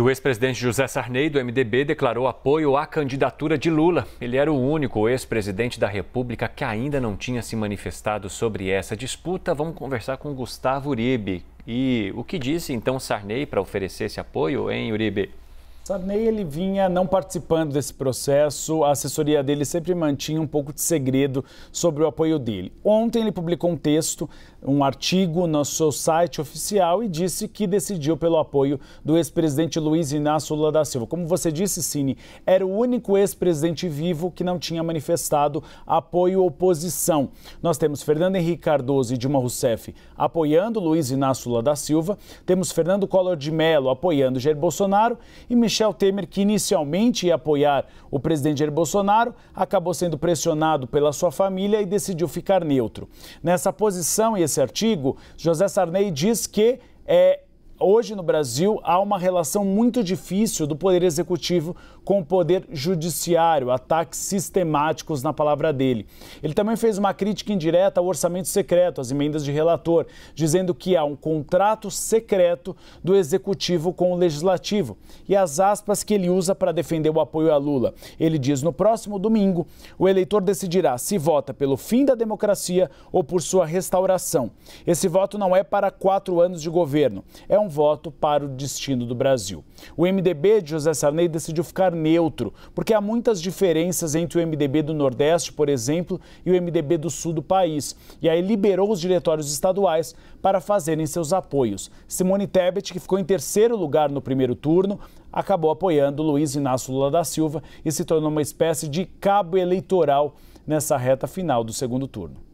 E o ex-presidente José Sarney, do MDB, declarou apoio à candidatura de Lula. Ele era o único ex-presidente da República que ainda não tinha se manifestado sobre essa disputa. Vamos conversar com Gustavo Uribe. E o que disse então Sarney para oferecer esse apoio, hein, Uribe? Sarney ele vinha não participando desse processo, a assessoria dele sempre mantinha um pouco de segredo sobre o apoio dele. Ontem ele publicou um texto, um artigo no seu site oficial e disse que decidiu pelo apoio do ex-presidente Luiz Inácio Lula da Silva. Como você disse, Cine, era o único ex-presidente vivo que não tinha manifestado apoio ou oposição. Nós temos Fernando Henrique Cardoso e Dilma Rousseff apoiando Luiz Inácio Lula da Silva, temos Fernando Collor de Mello apoiando Jair Bolsonaro e Michel Michel Temer, que inicialmente ia apoiar o presidente Jair Bolsonaro, acabou sendo pressionado pela sua família e decidiu ficar neutro. Nessa posição e esse artigo, José Sarney diz que é, hoje no Brasil há uma relação muito difícil do poder executivo com o poder judiciário, ataques sistemáticos na palavra dele. Ele também fez uma crítica indireta ao orçamento secreto, às emendas de relator, dizendo que há um contrato secreto do executivo com o legislativo e as aspas que ele usa para defender o apoio a Lula. Ele diz: "No próximo domingo, o eleitor decidirá se vota pelo fim da democracia ou por sua restauração. Esse voto não é para quatro anos de governo, é um voto para o destino do Brasil. O MDB de José Sarney decidiu ficar neutro, porque há muitas diferenças entre o MDB do Nordeste, por exemplo, e o MDB do Sul do país. E aí liberou os diretórios estaduais para fazerem seus apoios. Simone Tebet, que ficou em terceiro lugar no primeiro turno, acabou apoiando Luiz Inácio Lula da Silva e se tornou uma espécie de cabo eleitoral nessa reta final do segundo turno.